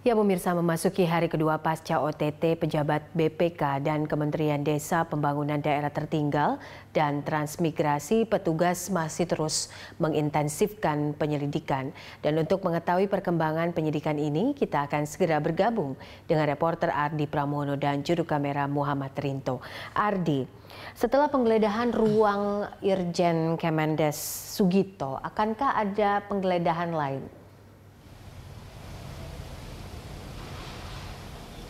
Ya pemirsa memasuki hari kedua pasca OTT pejabat BPK dan Kementerian Desa Pembangunan Daerah Tertinggal dan Transmigrasi petugas masih terus mengintensifkan penyelidikan. Dan untuk mengetahui perkembangan penyidikan ini kita akan segera bergabung dengan reporter Ardi Pramono dan juru kamera Muhammad Rinto. Ardi, setelah penggeledahan ruang Irjen Kemendes Sugito, akankah ada penggeledahan lain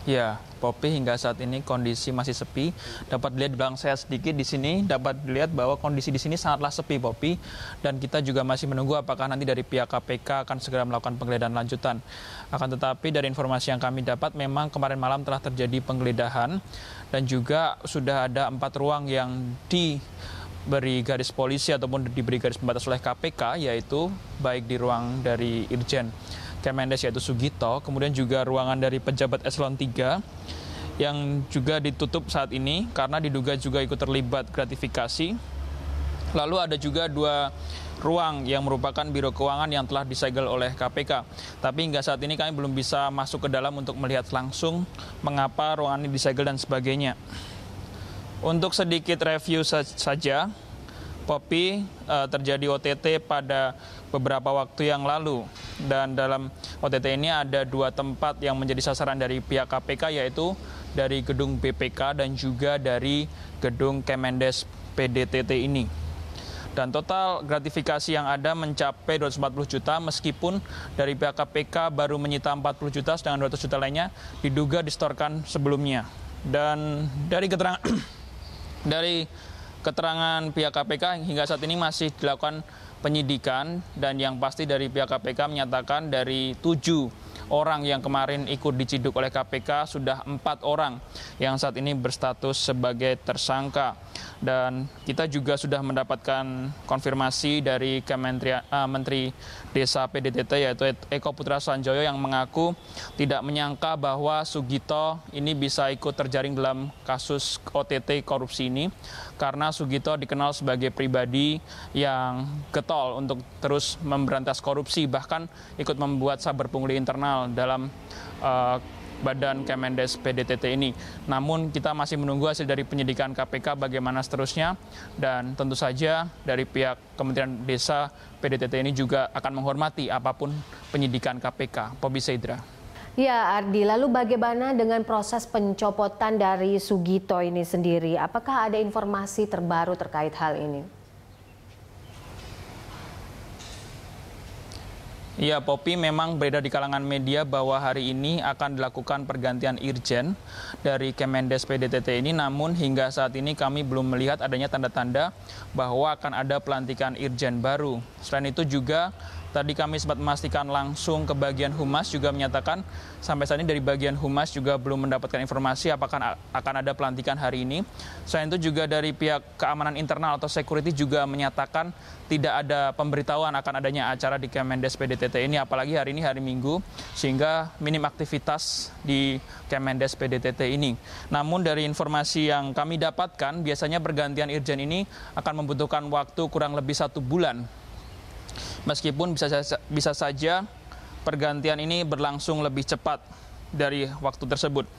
Ya, Popi hingga saat ini kondisi masih sepi. Dapat dilihat di saya sedikit di sini, dapat dilihat bahwa kondisi di sini sangatlah sepi Popi. Dan kita juga masih menunggu apakah nanti dari pihak KPK akan segera melakukan penggeledahan lanjutan. Akan tetapi dari informasi yang kami dapat, memang kemarin malam telah terjadi penggeledahan dan juga sudah ada empat ruang yang di beri garis polisi ataupun diberi garis pembatas oleh KPK yaitu baik di ruang dari Irjen Kemendes yaitu Sugito, kemudian juga ruangan dari pejabat eselon 3 yang juga ditutup saat ini karena diduga juga ikut terlibat gratifikasi. Lalu ada juga dua ruang yang merupakan biro keuangan yang telah disegel oleh KPK. Tapi hingga saat ini kami belum bisa masuk ke dalam untuk melihat langsung mengapa ruangan ini disegel dan sebagainya. Untuk sedikit review saja, Popi uh, eh, terjadi OTT pada beberapa waktu yang lalu dan dalam OTT ini ada dua tempat yang menjadi sasaran dari pihak KPK yaitu dari gedung BPK dan juga dari gedung Kemendes PDTT ini. Dan total gratifikasi yang ada mencapai 240 juta meskipun dari pihak KPK baru menyita 40 juta sedangkan 200 juta lainnya diduga distorkan sebelumnya. Dan dari keterangan dari keterangan pihak KPK hingga saat ini masih dilakukan penyidikan dan yang pasti dari pihak KPK menyatakan dari tujuh orang yang kemarin ikut diciduk oleh KPK sudah empat orang yang saat ini berstatus sebagai tersangka. Dan kita juga sudah mendapatkan konfirmasi dari Kementerian uh, eh, Menteri Desa PDTT yaitu Eko Putra Sanjoyo yang mengaku tidak menyangka bahwa Sugito ini bisa ikut terjaring dalam kasus OTT korupsi ini karena Sugito dikenal sebagai pribadi yang getol untuk terus memberantas korupsi bahkan ikut membuat saber pungli internal internal dalam uh, Badan Kemendes PDTT ini. Namun kita masih menunggu hasil dari penyidikan KPK bagaimana seterusnya dan tentu saja dari pihak Kementerian Desa PDTT ini juga akan menghormati apapun penyidikan KPK. Pobi Seidra. Ya Ardi, lalu bagaimana dengan proses pencopotan dari Sugito ini sendiri? Apakah ada informasi terbaru terkait hal ini? Ya, Popi memang beredar di kalangan media bahwa hari ini akan dilakukan pergantian irjen dari Kemendes PDTT ini. Namun hingga saat ini kami belum melihat adanya tanda-tanda bahwa akan ada pelantikan irjen baru. Selain itu juga Tadi kami sempat memastikan langsung ke bagian humas juga menyatakan sampai saat ini dari bagian humas juga belum mendapatkan informasi apakah akan ada pelantikan hari ini. Selain itu juga dari pihak keamanan internal atau security juga menyatakan tidak ada pemberitahuan akan adanya acara di Kemendes PDTT ini apalagi hari ini hari Minggu sehingga minim aktivitas di Kemendes PDTT ini. Namun dari informasi yang kami dapatkan biasanya pergantian irjen ini akan membutuhkan waktu kurang lebih satu bulan meskipun bisa bisa saja pergantian ini berlangsung lebih cepat dari waktu tersebut